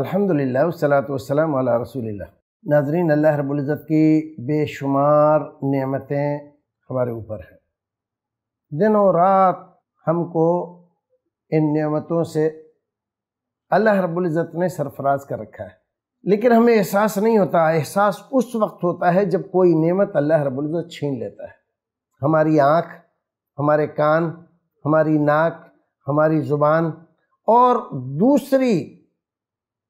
अल्हम्दुलिल्लाह वसलात वसलाम अला रसूलिल्लाह नाजरीन अल्लाह रबुल्ज़त की बेशुमार नेमतें हमारे ऊपर हैं दिनों रात हमको इन नेमतों से अल्लाह रबुल्ज़त ने सरफराज कर रखा है लेकिन हमें एहसास नहीं होता एहसास उस वक्त होता है जब कोई नेमत अल्लाह रबुल्ज़त छीन लेता है हमारी आँख हमारे कान हमारी नाक हमारी ज़ुबान और दूसरी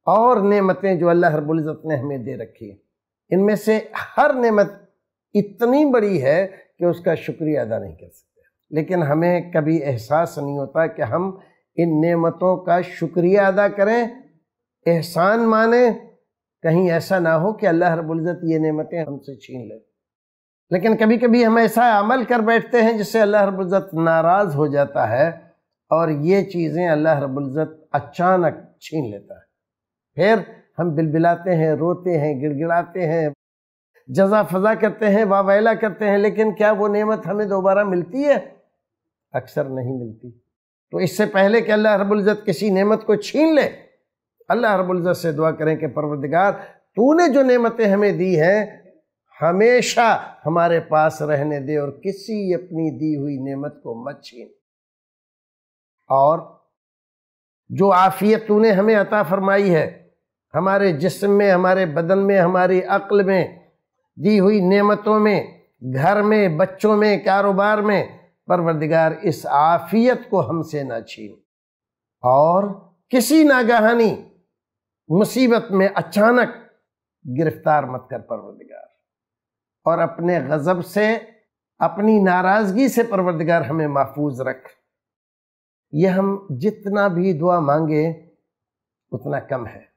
और नेमतें जो अल्लाह रबुल्ज़त ने हमें दे रखी इनमें से हर नेमत इतनी बड़ी है कि उसका शुक्रिया अदा नहीं कर सकते लेकिन हमें कभी एहसास नहीं होता कि हम इन नेमतों का शुक्रिया अदा करें एहसान माने कहीं ऐसा ना हो कि अल्लाह रबुल्ज़त ये नेमतें हमसे छीन ले लेकिन कभी कभी हम ऐसा अमल कर बैठते हैं जिससे अल्लाह रबुल्ज़त नाराज़ हो जाता है और ये चीज़ें अल्लाह रबुल्ज़त अचानक छीन लेता है फिर हम बिलबिलाते हैं रोते हैं गिड़गिड़ाते हैं जजा फजा करते हैं वावैला करते हैं लेकिन क्या वो नेमत हमें दोबारा मिलती है अक्सर नहीं मिलती तो इससे पहले कि अल्लाह रबुल्ज़त किसी नेमत को छीन ले अल्लाह रबुल्ज़त से दुआ करें कि परवरदिगार तूने जो नेमतें हमें दी हैं हमेशा हमारे पास रहने दे और किसी अपनी दी हुई नेमत को मत छीन और जो आफियत तूने हमें अता फरमाई है हमारे जिस्म में हमारे बदन में हमारी अक्ल में दी हुई नेमतों में घर में बच्चों में कारोबार में परवरदिगार इस आफियत को हमसे ना छीन और किसी नागहानी मुसीबत में अचानक गिरफ्तार मत कर परवरदिगार और अपने गज़ब से अपनी नाराज़गी से परवरदिगार हमें महफूज रख यह हम जितना भी दुआ मांगे उतना कम है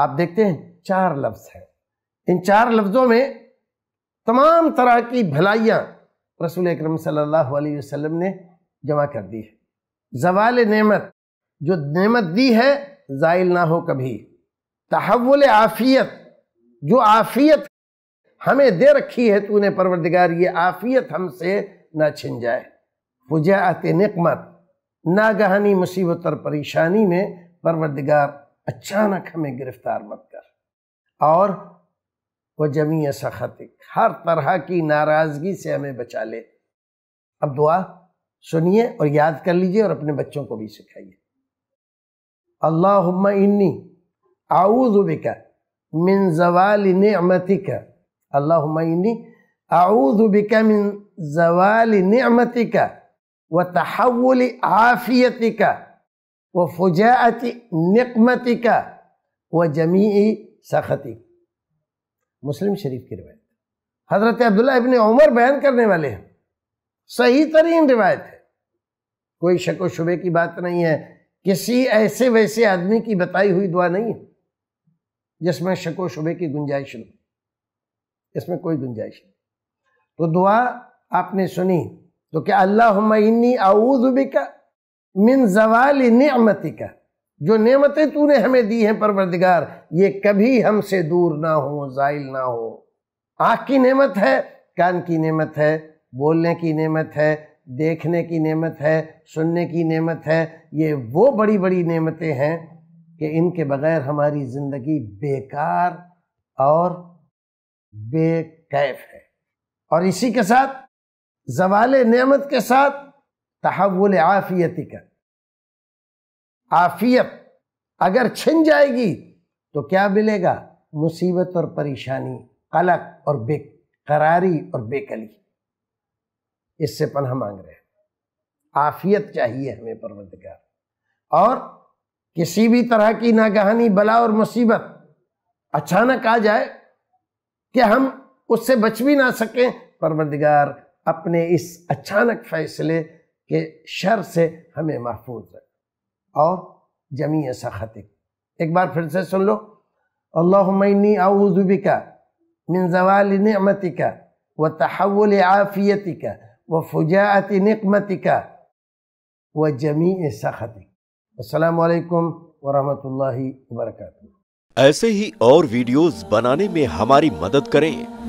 आप देखते हैं चार लफ्ज़ हैं इन चार लफ्ज़ों में तमाम तरह की भलाइयां रसूल अक्रम सल्लल्लाहु अलैहि वसल्लम ने जमा कर दी है जवाल नेमत जो नेमत दी है ज़ायल ना हो कभी तहवल आफ़ियत जो आफ़ियत हमें दे रखी है तूने परवरदिगार ये आफ़ियत हमसे ना छिन जाए वजहत नकमत नागहानी मुसीबत और परेशानी में परवरदिगार अचानक हमें गिरफ्तार मत कर और वह जमी सखतिक हर तरह की नाराज़गी से हमें बचा ले अब दुआ सुनिए और याद कर लीजिए और अपने बच्चों को भी सिखाइए अल्लाह इन्नी आऊदुबिका मिन जवाल नमतिका अल्लाह इन्नी आऊदुबिका मिन जवाल नमतिका व तहवल आफ़ियतिका व फुजात नकमती का व जमी सखती मुस्लिम शरीफ की रिवायत हज़रत अब्दुल्ला इबन उमर बयान करने वाले हैं सही तरीन रिवायत है कोई शक व शुबे की बात नहीं है किसी ऐसे वैसे आदमी की बताई हुई दुआ नहीं है जिसमें शक व शुबे की गुंजाइश हो इसमें कोई गुंजाइश नहीं तो दुआ आपने सुनी तो क्या अल्लाह इन्नी आऊजुबिका मिन जवाल नमती का जो नेमतें तूने हमें दी हैं परवरदिगार ये कभी हमसे दूर ना हो जाइल ना हो आँख की नेमत है कान की नेमत है बोलने की नेमत है देखने की नेमत है सुनने की नेमत है ये वो बड़ी बड़ी नेमतें हैं कि इनके बगैर हमारी ज़िंदगी बेकार और बेकैफ है और इसी के साथ जवाल नेमत के साथ तहवुल आफियत का आफियत अगर छिन जाएगी तो क्या मिलेगा मुसीबत और परेशानी कलक और बेकरारी और बेकली इससे पन मांग रहे हैं आफियत चाहिए हमें परवरदगार और किसी भी तरह की नागहानी बला और मुसीबत अचानक आ जाए कि हम उससे बच भी ना सकें परवरदिगार अपने इस अचानक फैसले के शर से हमें महफूज रख और जमी सखतिक एक बार फिर से सुन लो अल्लाहनी आउज़ुबिका मिन जवाल नमतिका व तहवल आफ़ियतिका व फुजात नकमतिका व जमी सखतिक असलकम वरम वर्क ऐसे ही और वीडियोज बनाने में हमारी मदद करें